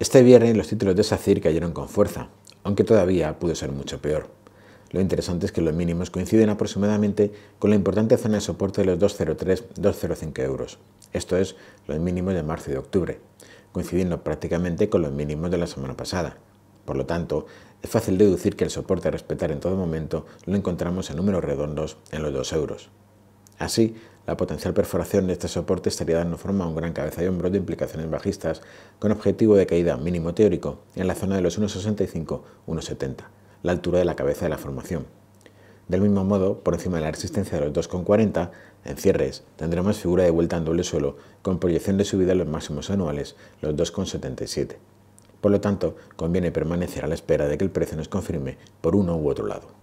Este viernes los títulos de SACIR cayeron con fuerza, aunque todavía pudo ser mucho peor. Lo interesante es que los mínimos coinciden aproximadamente con la importante zona de soporte de los 203-205 euros, esto es, los mínimos de marzo y de octubre, coincidiendo prácticamente con los mínimos de la semana pasada. Por lo tanto, es fácil deducir que el soporte a respetar en todo momento lo encontramos en números redondos en los 2 euros. Así, la potencial perforación de este soporte estaría dando forma a un gran cabeza y hombro de implicaciones bajistas, con objetivo de caída mínimo teórico en la zona de los 1,65-1,70, la altura de la cabeza de la formación. Del mismo modo, por encima de la resistencia de los 2,40, en cierres tendremos figura de vuelta en doble suelo, con proyección de subida a los máximos anuales, los 2,77. Por lo tanto, conviene permanecer a la espera de que el precio nos confirme por uno u otro lado.